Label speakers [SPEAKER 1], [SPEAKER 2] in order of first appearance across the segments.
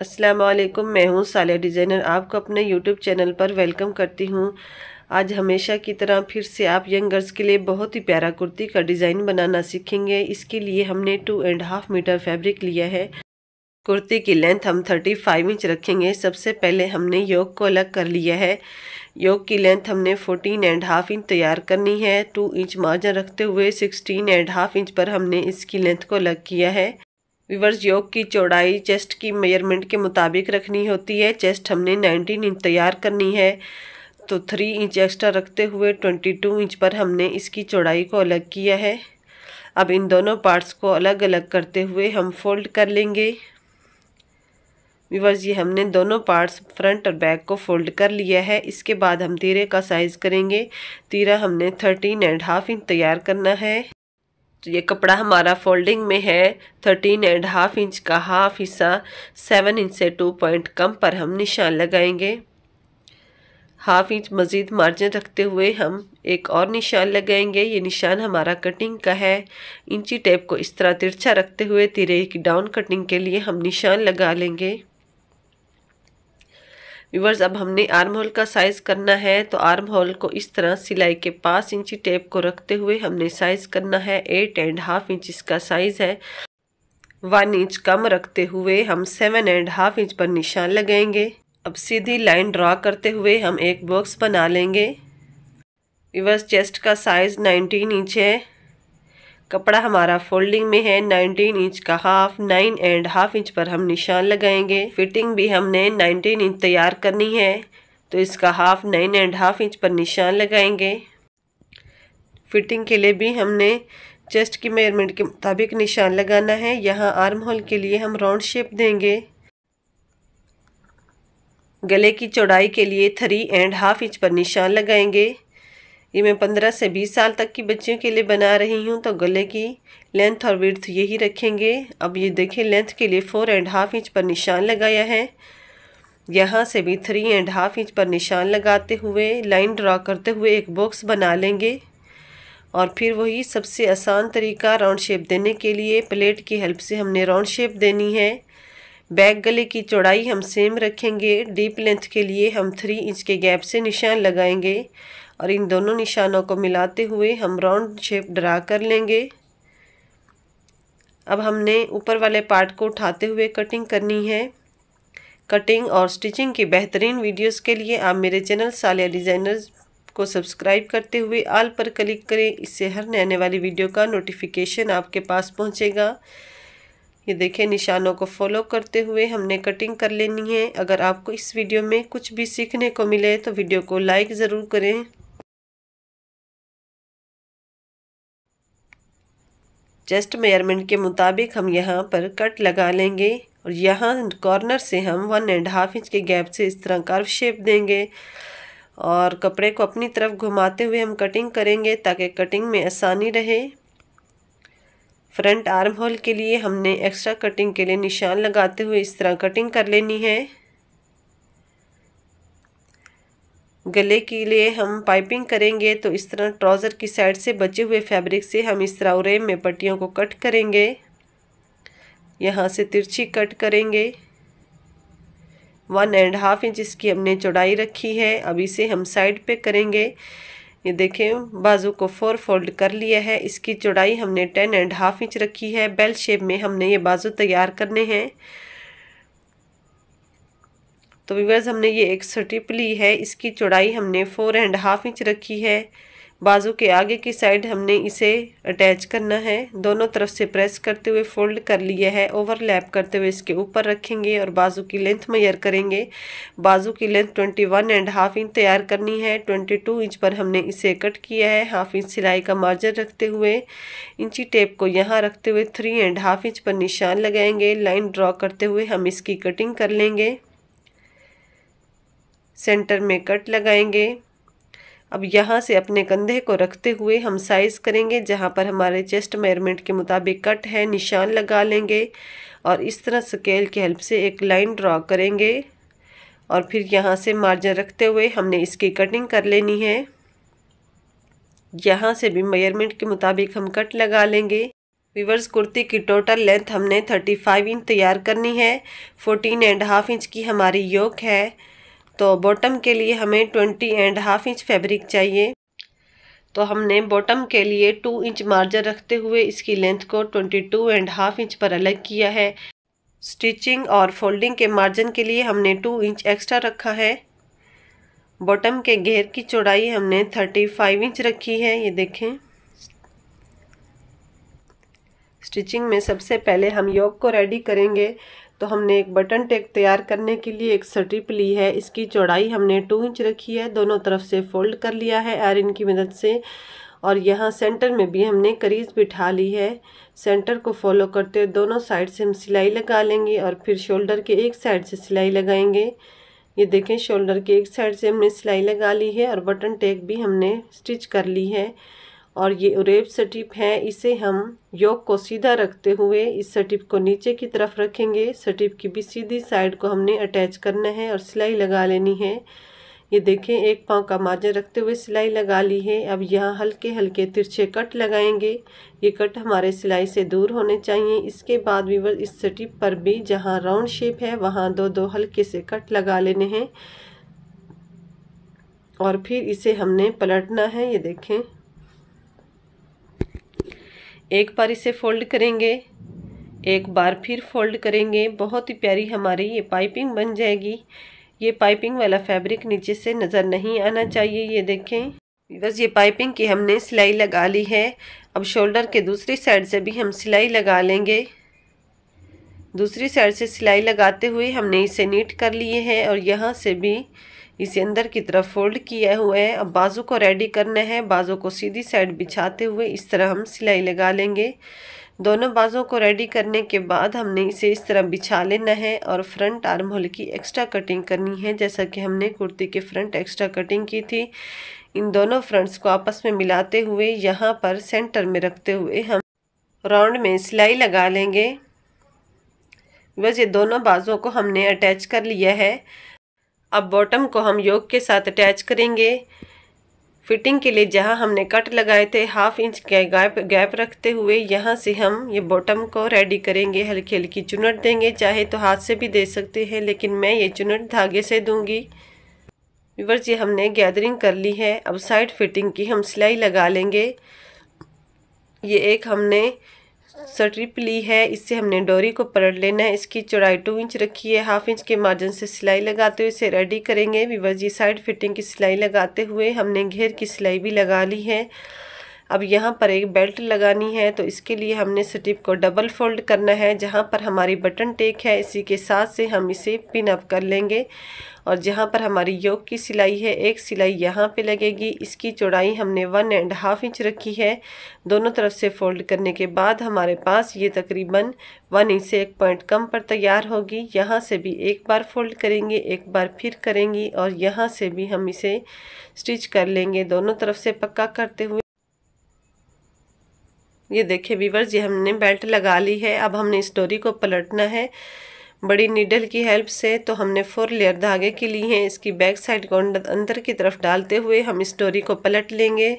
[SPEAKER 1] असलकुम मैं हूँ साले डिज़ाइनर आपको अपने यूट्यूब चैनल पर वेलकम करती हूँ आज हमेशा की तरह फिर से आप यंग गर्ल्स के लिए बहुत ही प्यारा कुर्ती का डिज़ाइन बनाना सीखेंगे इसके लिए हमने two and half metre fabric लिया है कुर्ती की लेंथ हम 35 इंच रखेंगे सबसे पहले हमने योग को अलग कर लिया है योग की लेंथ हमने 14 एंड हाफ इंच तैयार करनी है 2 इंच मार्जिन रखते हुए 16 एंड हाफ इंच पर हमने इसकी लेंथ को अलग किया है विवर्स योग की चौड़ाई चेस्ट की मेजरमेंट के मुताबिक रखनी होती है चेस्ट हमने नाइनटीन इंच तैयार करनी है तो थ्री इंच एक्स्ट्रा रखते हुए ट्वेंटी टू इंच पर हमने इसकी चौड़ाई को अलग किया है अब इन दोनों पार्ट्स को अलग अलग करते हुए हम फोल्ड कर लेंगे विवर्स ये हमने दोनों पार्ट्स फ्रंट और बैक को फोल्ड कर लिया है इसके बाद हम तीरे का साइज़ करेंगे तीरा हमने थर्टीन एंड हाफ इंच तैयार करना है तो ये कपड़ा हमारा फोल्डिंग में है थर्टीन एंड हाफ इंच का हाफ हिस्सा सेवन इंच से टू पॉइंट कम पर हम निशान लगाएंगे हाफ इंच मज़ीद मार्जिन रखते हुए हम एक और निशान लगाएंगे ये निशान हमारा कटिंग का है इंची टेप को इस तरह तिरछा रखते हुए तिरे की डाउन कटिंग के लिए हम निशान लगा लेंगे व्यूवर्स अब हमने आर्म होल का साइज़ करना है तो आर्म होल को इस तरह सिलाई के पास इंची टेप को रखते हुए हमने साइज़ करना है एट एंड हाफ इंच इसका साइज़ है वन इंच कम रखते हुए हम सेवन एंड हाफ इंच पर निशान लगाएंगे अब सीधी लाइन ड्रा करते हुए हम एक बॉक्स बना लेंगे व्यूवर्स चेस्ट का साइज़ नाइनटीन इंच है कपड़ा हमारा फोल्डिंग में है 19 इंच का हाफ 9 एंड हाफ इंच पर हम निशान लगाएंगे फिटिंग भी हमने 19 इंच तैयार करनी है तो इसका हाफ 9 एंड हाफ इंच पर निशान लगाएंगे फिटिंग के लिए भी हमने चेस्ट की मेजरमेंट के मुताबिक निशान लगाना है यहाँ आर्म होल के लिए हम राउंड शेप देंगे गले की चौड़ाई के लिए थ्री एंड हाफ इंच पर निशान लगाएंगे ये मैं पंद्रह से बीस साल तक की बच्चियों के लिए बना रही हूँ तो गले की लेंथ और विर्थ यही रखेंगे अब ये देखें लेंथ के लिए फ़ोर एंड हाफ़ इंच पर निशान लगाया है यहाँ से भी थ्री एंड हाफ़ इंच पर निशान लगाते हुए लाइन ड्रा करते हुए एक बॉक्स बना लेंगे और फिर वही सबसे आसान तरीका राउंड शेप देने के लिए प्लेट की हेल्प से हमने राउंड शेप देनी है बैक गले की चौड़ाई हम सेम रखेंगे डीप लेंथ के लिए हम थ्री इंच के गैप से निशान लगाएंगे और इन दोनों निशानों को मिलाते हुए हम राउंड शेप ड्रा कर लेंगे अब हमने ऊपर वाले पार्ट को उठाते हुए कटिंग करनी है कटिंग और स्टिचिंग की बेहतरीन वीडियोस के लिए आप मेरे चैनल सालिया डिज़ाइनर्स को सब्सक्राइब करते हुए आल पर क्लिक करें इससे हर नए आने वाली वीडियो का नोटिफिकेशन आपके पास पहुंचेगा ये देखें निशानों को फॉलो करते हुए हमने कटिंग कर लेनी है अगर आपको इस वीडियो में कुछ भी सीखने को मिले तो वीडियो को लाइक ज़रूर करें जस्ट मेयरमेंट के मुताबिक हम यहाँ पर कट लगा लेंगे और यहाँ कॉर्नर से हम वन एंड हाफ इंच के गैप से इस तरह कर्व शेप देंगे और कपड़े को अपनी तरफ घुमाते हुए हम कटिंग करेंगे ताकि कटिंग में आसानी रहे फ्रंट आर्म होल के लिए हमने एक्स्ट्रा कटिंग के लिए निशान लगाते हुए इस तरह कटिंग कर लेनी है गले के लिए हम पाइपिंग करेंगे तो इस तरह ट्राउज़र की साइड से बचे हुए फैब्रिक से हम इस तरह उरेम में पट्टियों को कट करेंगे यहाँ से तिरछी कट करेंगे वन एंड हाफ इंच इसकी हमने चौड़ाई रखी है अब इसे हम साइड पे करेंगे ये देखें बाजू को फोर फोल्ड कर लिया है इसकी चौड़ाई हमने टेन एंड हाफ इंच रखी है बेल शेप में हमने ये बाजू तैयार करने हैं तो व्यूवर्स हमने ये एक स्ट्रिप ली है इसकी चौड़ाई हमने फोर एंड हाफ इंच रखी है बाजू के आगे की साइड हमने इसे अटैच करना है दोनों तरफ से प्रेस करते हुए फोल्ड कर लिया है ओवरलैप करते हुए इसके ऊपर रखेंगे और बाजू की लेंथ मैयर करेंगे बाजू की length twenty one and half inch तैयार करनी है ट्वेंटी टू इंच पर हमने इसे कट किया है हाफ इंच सिलाई का मार्जर रखते हुए इंची टेप को यहाँ रखते हुए थ्री एंड हाफ इंच पर निशान लगाएंगे लाइन ड्रॉ करते हुए हम इसकी कटिंग कर लेंगे सेंटर में कट लगाएंगे अब यहाँ से अपने कंधे को रखते हुए हम साइज़ करेंगे जहाँ पर हमारे चेस्ट मेयरमेंट के मुताबिक कट है निशान लगा लेंगे और इस तरह स्केल की हेल्प से एक लाइन ड्रॉ करेंगे और फिर यहाँ से मार्जिन रखते हुए हमने इसकी कटिंग कर लेनी है यहाँ से भी मेजरमेंट के मुताबिक हम कट लगा लेंगे विवर्स कुर्ती की टोटल लेंथ हमने थर्टी फाइव इंच तैयार करनी है फोर्टीन एंड हाफ इंच की हमारी योक है तो बॉटम के लिए हमें twenty and half inch fabric चाहिए तो हमने बॉटम के लिए टू इंच मार्जर रखते हुए इसकी लेंथ को twenty two and half inch पर अलग किया है स्टिचिंग और फोल्डिंग के मार्जिन के लिए हमने टू इंच एक्स्ट्रा रखा है बॉटम के घेर की चौड़ाई हमने थर्टी फाइव इंच रखी है ये देखें स्टिचिंग में सबसे पहले हम योग को रेडी करेंगे तो हमने एक बटन टेक तैयार करने के लिए एक स्ट्रिप ली है इसकी चौड़ाई हमने टू इंच रखी है दोनों तरफ से फोल्ड कर लिया है आयरन की मदद से और यहाँ सेंटर में भी हमने करीज बिठा ली है सेंटर को फॉलो करते हुए दोनों साइड से हम सिलाई लगा लेंगे और फिर शोल्डर के एक साइड से सिलाई लगाएंगे ये देखें शोल्डर के एक साइड से हमने सिलाई लगा ली है और बटन टेक भी हमने स्टिच कर ली है और ये उरेब सटिप है इसे हम योग को सीधा रखते हुए इस सटिप को नीचे की तरफ रखेंगे सटिप की भी सीधी साइड को हमने अटैच करना है और सिलाई लगा लेनी है ये देखें एक पाँव का माजर रखते हुए सिलाई लगा ली है अब यहाँ हल्के हल्के तिरछे कट लगाएंगे ये कट हमारे सिलाई से दूर होने चाहिए इसके बाद वह इस सटिप पर भी जहाँ राउंड शेप है वहाँ दो दो हल्के से कट लगा लेने हैं और फिर इसे हमने पलटना है ये देखें एक बार इसे फोल्ड करेंगे एक बार फिर फोल्ड करेंगे बहुत ही प्यारी हमारी ये पाइपिंग बन जाएगी ये पाइपिंग वाला फैब्रिक नीचे से नज़र नहीं आना चाहिए ये देखें बस ये पाइपिंग की हमने सिलाई लगा ली है अब शोल्डर के दूसरी साइड से भी हम सिलाई लगा लेंगे दूसरी साइड से सिलाई लगाते हुए हमने इसे नीट कर लिए हैं और यहाँ से भी इसे अंदर की तरफ फोल्ड किया हुआ है अब बाजू को रेडी करना है बाजू को सीधी साइड बिछाते हुए इस तरह हम सिलाई लगा लेंगे दोनों बाजों को रेडी करने के बाद हमने इसे इस तरह बिछा लेना है और फ्रंट आर्म होल की एक्स्ट्रा कटिंग करनी है जैसा कि हमने कुर्ती के फ्रंट एक्स्ट्रा कटिंग की थी इन दोनों फ्रंट्स को आपस में मिलाते हुए यहाँ पर सेंटर में रखते हुए हम राउंड में सिलाई लगा लेंगे बस ये दोनों बाजों को हमने अटैच कर लिया है अब बॉटम को हम योग के साथ अटैच करेंगे फिटिंग के लिए जहां हमने कट लगाए थे हाफ इंच गैप गैप रखते हुए यहां से हम ये बॉटम को रेडी करेंगे हल्की हल्की चुनट देंगे चाहे तो हाथ से भी दे सकते हैं लेकिन मैं ये चुनट धागे से दूंगी विवर्स ये हमने गैदरिंग कर ली है अब साइड फिटिंग की हम सिलाई लगा लेंगे ये एक हमने स्ट्रिप ली है इससे हमने डोरी को पलट लेना है इसकी चौड़ाई टू इंच रखी है हाफ इंच के मार्जिन से सिलाई लगाते हुए इसे रेडी करेंगे विवर्स ये साइड फिटिंग की सिलाई लगाते हुए हमने घेर की सिलाई भी लगा ली है अब यहाँ पर एक बेल्ट लगानी है तो इसके लिए हमने स्टिप को डबल फोल्ड करना है जहाँ पर हमारी बटन टेक है इसी के साथ से हम इसे पिन अप कर लेंगे और जहाँ पर हमारी योग की सिलाई है एक सिलाई यहाँ पे लगेगी इसकी चौड़ाई हमने वन एंड हाफ इंच रखी है दोनों तरफ से फोल्ड करने के बाद हमारे पास ये तकरीबन वन इंच से एक पॉइंट कम पर तैयार होगी यहाँ से भी एक बार फोल्ड करेंगे एक बार फिर करेंगी और यहाँ से भी हम इसे स्टिच कर लेंगे दोनों तरफ से पक्का करते हुए ये देखिए वीवर्स ये हमने बेल्ट लगा ली है अब हमने इस डोरी को पलटना है बड़ी नीडल की हेल्प से तो हमने फोर लेयर धागे की ली हैं इसकी बैक साइड को अंदर की तरफ डालते हुए हम इस डोरी को पलट लेंगे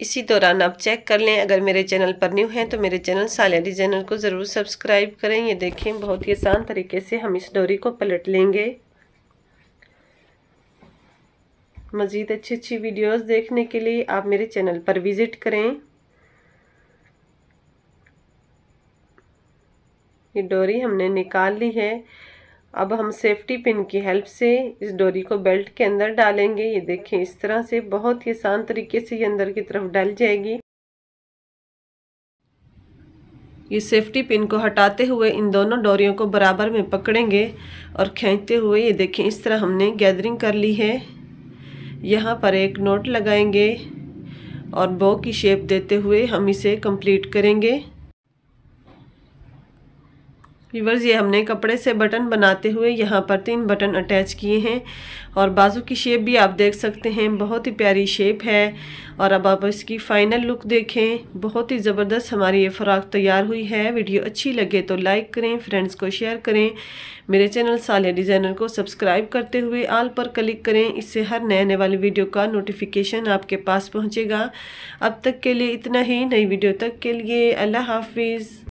[SPEAKER 1] इसी दौरान आप चेक कर लें अगर मेरे चैनल पर न्यू हैं तो मेरे चैनल सालिया डिजाइनर को ज़रूर सब्सक्राइब करें ये देखें बहुत ही आसान तरीके से हम इस डोरी को पलट लेंगे मज़ीद अच्छी अच्छी वीडियोस देखने के लिए आप मेरे चैनल पर विज़िट करें ये डोरी हमने निकाल ली है अब हम सेफ्टी पिन की हेल्प से इस डोरी को बेल्ट के अंदर डालेंगे ये देखें इस तरह से बहुत ही आसान तरीके से ये अंदर की तरफ डल जाएगी ये सेफ्टी पिन को हटाते हुए इन दोनों डोरियों को बराबर में पकड़ेंगे और खींचते हुए ये देखें इस तरह हमने गैदरिंग कर ली है यहाँ पर एक नोट लगाएंगे और बो की शेप देते हुए हम इसे कंप्लीट करेंगे व्यूवर्स ये हमने कपड़े से बटन बनाते हुए यहाँ पर तीन बटन अटैच किए हैं और बाजू की शेप भी आप देख सकते हैं बहुत ही प्यारी शेप है और अब आप इसकी फ़ाइनल लुक देखें बहुत ही ज़बरदस्त हमारी ये फ़्राक तैयार हुई है वीडियो अच्छी लगे तो लाइक करें फ्रेंड्स को शेयर करें मेरे चैनल सालिया डिज़ाइनर को सब्सक्राइब करते हुए आल पर क्लिक करें इससे हर नए आने वाली वीडियो का नोटिफिकेशन आपके पास पहुँचेगा अब तक के लिए इतना ही नई वीडियो तक के लिए अल्लाह हाफिज़